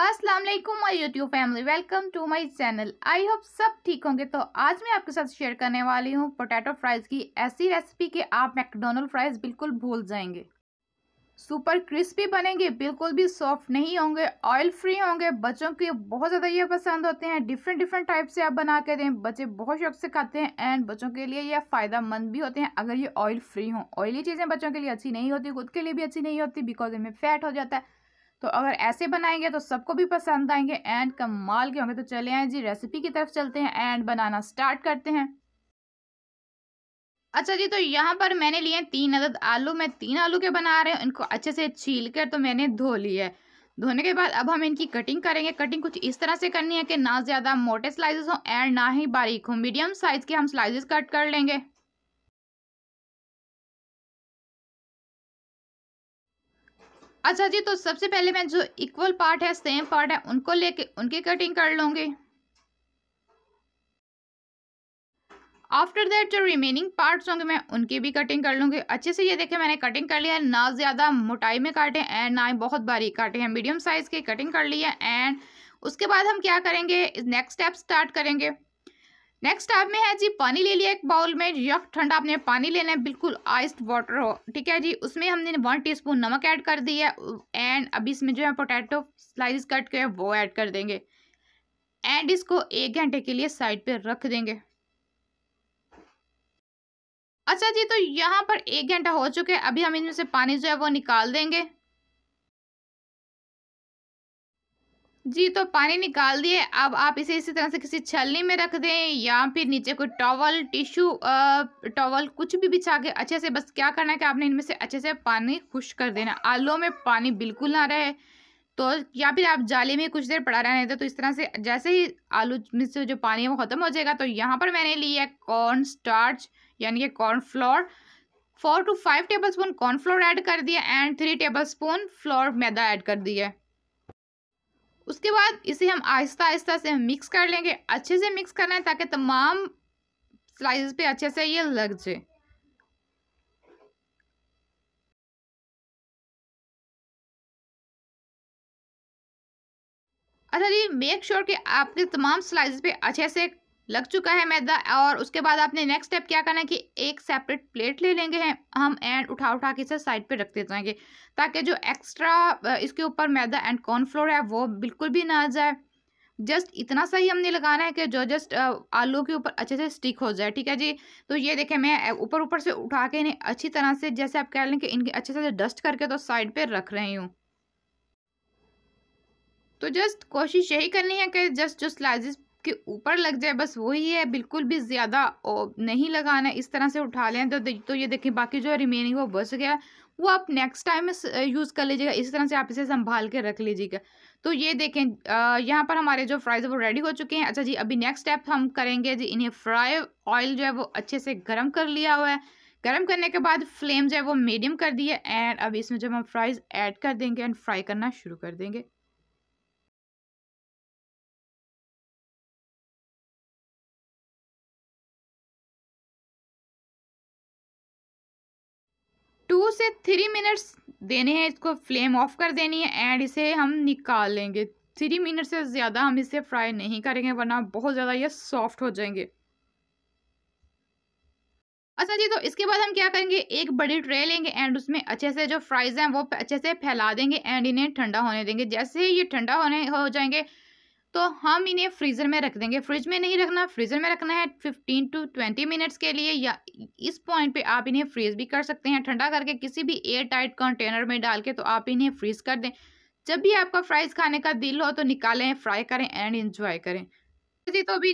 Aslam my YouTube YouTube family welcome to my channel I hope सब ठीक होंगे तो आज मैं आपके साथ शेयर करने वाली हूँ पोटैटो फ्राइज़ की ऐसी रेसिपी कि आप मैकडोनल्ड फ्राइज़ बिल्कुल भूल जाएंगे सुपर क्रिस्पी बनेंगे बिल्कुल भी सॉफ्ट नहीं होंगे ऑयल फ्री होंगे बच्चों के बहुत ज़्यादा ये पसंद होते हैं डिफरेंट डिफरेंट टाइप से आप बना के दें बच्चे बहुत शौक से खाते हैं एंड बच्चों के लिए यह मंद भी होते हैं अगर ये ऑयल फ्री हों ऑयली चीज़ें बच्चों के लिए अच्छी नहीं होती खुद के लिए भी अच्छी नहीं होती बिकॉज इनमें फैट हो जाता है तो अगर ऐसे बनाएंगे तो सबको भी पसंद आएंगे एंड कमाल के होंगे तो चले आए जी रेसिपी की तरफ चलते हैं एंड बनाना स्टार्ट करते हैं अच्छा जी तो यहाँ पर मैंने लिए तीन अदद आलू मैं तीन आलू के बना रहे हैं इनको अच्छे से छील कर तो मैंने धो लिया है धोने के बाद अब हम इनकी कटिंग करेंगे कटिंग कुछ इस तरह से करनी है कि ना ज़्यादा मोटे स्लाइसेस हों एंड ना ही बारीक हों मीडियम साइज़ के हम स्लाइसेस कट कर लेंगे अच्छा जी तो सबसे पहले मैं जो इक्वल पार्ट है सेम पार्ट है उनको लेके उनकी कटिंग कर लूँगी आफ्टर दैट जो रिमेनिंग पार्ट्स होंगे मैं उनकी भी कटिंग कर लूँगी अच्छे से ये देखे मैंने कटिंग कर लिया है ना ज़्यादा मोटाई में काटे एंड ना ही बहुत बारीक काटे हैं मीडियम साइज़ की कटिंग कर ली है एंड उसके बाद हम क्या करेंगे नेक्स्ट स्टेप स्टार्ट करेंगे नेक्स्ट आप में है जी पानी ले लिया एक बाउल में यक ठंडा आपने पानी लेना है बिल्कुल आइस्ड वाटर हो ठीक है जी उसमें हमने वन टीस्पून नमक ऐड कर दिया एंड अभी इसमें जो है पोटैटो स्लाइस कट के वो ऐड कर देंगे एंड इसको एक घंटे के लिए साइड पे रख देंगे अच्छा जी तो यहाँ पर एक घंटा हो चुके अभी हम इनमें से पानी जो है वो निकाल देंगे जी तो पानी निकाल दिए अब आप इसे इसी तरह से किसी छलनी में रख दें या फिर नीचे कोई टॉवल टिश्यू टॉवल कुछ भी बिछा के अच्छे से बस क्या करना है कि आपने इनमें से अच्छे से पानी खुश कर देना आलू में पानी बिल्कुल ना रहे तो या फिर आप जाली में कुछ देर पड़ा रहने दो तो इस तरह से जैसे ही आलू में से जो पानी है वो ख़त्म हो जाएगा तो यहाँ पर मैंने लिया कॉर्न स्टार्च यानी कि corn flour four to five tablespoon corn flour add कर दिया and three tablespoon flour मैदा ऐड कर दिया उसके बाद इसे हम आहिस्ता आहिस्ता से हम मिक्स कर लेंगे अच्छे से मिक्स करना है ताकि तमाम स्लाइसेस पे अच्छे से ये लग जाए अच्छा जी मेक श्योर कि आपके तमाम स्लाइसेस पे अच्छे से लग चुका है मैदा और उसके बाद आपने नेक्स्ट स्टेप क्या करना है कि एक सेपरेट प्लेट ले लेंगे हैं हम एंड उठा उठा के इसे साइड पे रखते जाएंगे ताकि जो एक्स्ट्रा इसके ऊपर मैदा एंड कॉर्नफ्लोर है वो बिल्कुल भी ना आ जाए जस्ट इतना सा ही हमने लगाना है कि जो जस्ट आलू के ऊपर अच्छे से स्टिक हो जाए ठीक है जी तो ये देखें मैं ऊपर ऊपर से उठा के इन्हें अच्छी तरह से जैसे आप कह लें कि इनके अच्छे से डस्ट करके तो साइड पर रख रही हूँ तो जस्ट कोशिश यही करनी है कि जस्ट जो स्लाइसिस के ऊपर लग जाए बस वही है बिल्कुल भी ज़्यादा नहीं लगाना इस तरह से उठा लें तो तो ये देखें बाकी जो रिमेनिंग वो बच गया वो आप नेक्स्ट टाइम यूज़ कर लीजिएगा इस तरह से आप इसे संभाल के रख लीजिएगा तो ये देखें यहाँ पर हमारे जो फ्राइज़ वो रेडी हो चुके हैं अच्छा जी अभी नेक्स्ट स्टेप हम करेंगे जी इन्हें फ्राई ऑयल जो है वो अच्छे से गर्म कर लिया हुआ है गर्म करने के बाद फ्लेम जो है वो मीडियम कर दी है एंड अब इसमें जब हम फ्राइज़ ऐड कर देंगे एंड फ्राई करना शुरू कर देंगे टू से थ्री मिनट्स देने हैं इसको फ्लेम ऑफ कर देनी है एंड इसे हम निकाल लेंगे थ्री मिनट से ज़्यादा हम इसे फ्राई नहीं करेंगे वरना बहुत ज़्यादा ये सॉफ्ट हो जाएंगे अच्छा जी तो इसके बाद हम क्या करेंगे एक बड़ी ट्रे लेंगे एंड उसमें अच्छे से जो फ्राइज़ हैं वो अच्छे से फैला देंगे एंड इन्हें ठंडा होने देंगे जैसे ही ये ठंडा होने हो जाएंगे तो हम इन्हें फ्रीज़र में रख देंगे फ्रिज में नहीं रखना फ्रीज़र में रखना है फिफ्टीन टू ट्वेंटी मिनट्स के लिए या इस पॉइंट पे आप इन्हें फ्रीज़ भी कर सकते हैं ठंडा करके किसी भी एयर टाइट कंटेनर में डाल के तो आप इन्हें फ्रीज़ कर दें जब भी आपका फ्राइज़ खाने का दिल हो तो निकालें फ्राई करें एंड इन्जॉय करें जी तो अभी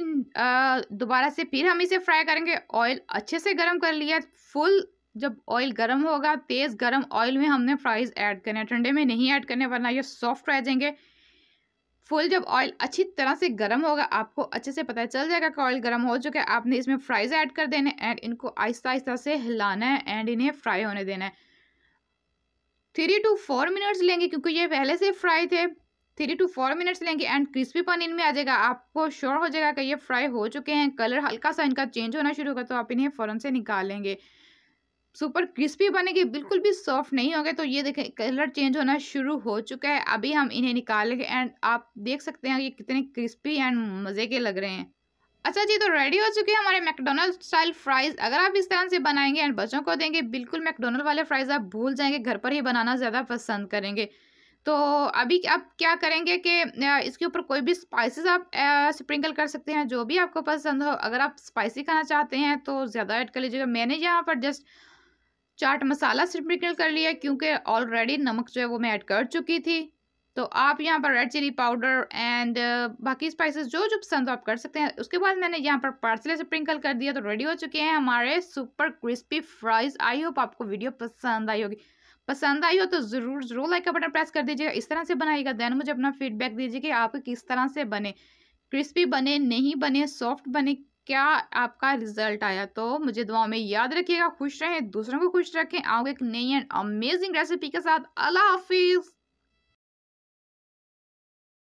दोबारा से फिर हम इसे फ्राई करेंगे ऑयल अच्छे से गर्म कर लिया फुल जब ऑयल गर्म होगा तेज़ गर्म ऑयल में हमने फ्राइज़ ऐड करने ठंडे में नहीं ऐड करने वरना ये सॉफ्ट रह जाएंगे फुल जब ऑयल अच्छी तरह से गर्म होगा आपको अच्छे से पता चल जाएगा कि ऑयल गर्म हो चुका है आपने इसमें फ्राइज ऐड कर देने एंड इनको आहिस्ता आहिस्ता से हिलाना है एंड इन्हें फ्राई होने देना है थ्री टू फोर मिनट्स लेंगे क्योंकि ये पहले से फ्राई थे थ्री टू फोर मिनट्स लेंगे एंड क्रिस्पी पन इनमें आ जाएगा आपको श्योर हो जाएगा कि ये फ्राई हो चुके हैं कलर हल्का सा इनका चेंज होना शुरू होगा तो आप इन्हें फ़ौरन से निकालेंगे सुपर क्रिस्पी बनेगी बिल्कुल भी सॉफ्ट नहीं होंगे तो ये देखें कलर चेंज होना शुरू हो चुका है अभी हम इन्हें निकालेंगे एंड आप देख सकते हैं ये कितने क्रिस्पी एंड मज़े के लग रहे हैं अच्छा जी तो रेडी हो चुके हैं हमारे मैकडोनल्ड स्टाइल फ्राइज़ अगर आप इस तरह से बनाएंगे एंड बच्चों को देंगे बिल्कुल मैकडोनल्ड वाले फ्राइज़ आप भूल जाएंगे घर पर ही बनाना ज़्यादा पसंद करेंगे तो अभी आप क्या करेंगे कि इसके ऊपर कोई भी स्पाइसेस आप स्प्रिंकल कर सकते हैं जो भी आपको पसंद हो अगर आप स्पाइसी खाना चाहते हैं तो ज़्यादा ऐड कर लीजिएगा मैंने यहाँ पर जस्ट चाट मसाला स्प्रिंकल कर लिया क्योंकि ऑलरेडी नमक जो है वो मैं ऐड कर चुकी थी तो आप यहाँ पर रेड चिली पाउडर एंड बाकी स्पाइसेस जो जो पसंद हो आप कर सकते हैं उसके बाद मैंने यहाँ पर पार्सले स्प्रिंकल कर दिया तो रेडी हो चुके हैं हमारे super crispy fries I hope आपको वीडियो पसंद आई होगी पसंद आई हो तो ज़रूर ज़रूर लाइक का बटन प्रेस कर दीजिएगा इस तरह से बनाइएगा देन मुझे अपना फीडबैक दीजिए कि आप किस तरह से बने क्रिस्पी बने नहीं बने सॉफ्ट बने क्या आपका रिजल्ट आया तो मुझे दुआओं में याद रखिएगा खुश रहें दूसरों को खुश रखें आओगे एक नई एंड अमेजिंग रेसिपी के साथ अल्लाह हाफिज़